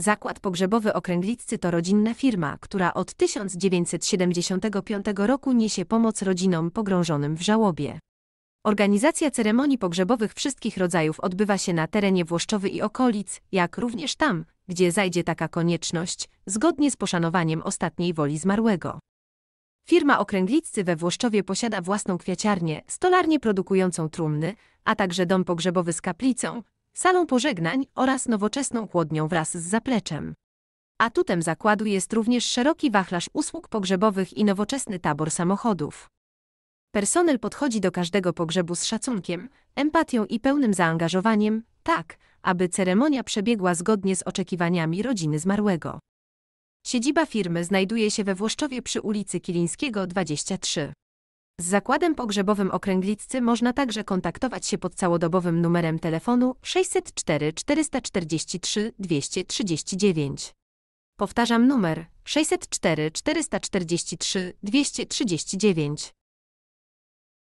Zakład Pogrzebowy Okręglicy to rodzinna firma, która od 1975 roku niesie pomoc rodzinom pogrążonym w żałobie. Organizacja ceremonii pogrzebowych wszystkich rodzajów odbywa się na terenie Włoszczowy i okolic, jak również tam, gdzie zajdzie taka konieczność, zgodnie z poszanowaniem ostatniej woli zmarłego. Firma Okręglicy we Włoszczowie posiada własną kwiaciarnię, stolarnię produkującą trumny, a także dom pogrzebowy z kaplicą, salą pożegnań oraz nowoczesną chłodnią wraz z zapleczem. Atutem zakładu jest również szeroki wachlarz usług pogrzebowych i nowoczesny tabor samochodów. Personel podchodzi do każdego pogrzebu z szacunkiem, empatią i pełnym zaangażowaniem, tak, aby ceremonia przebiegła zgodnie z oczekiwaniami rodziny zmarłego. Siedziba firmy znajduje się we Włoszczowie przy ulicy Kilińskiego 23. Z zakładem pogrzebowym okręglicy można także kontaktować się pod całodobowym numerem telefonu 604 443 239. Powtarzam numer 604 443 239.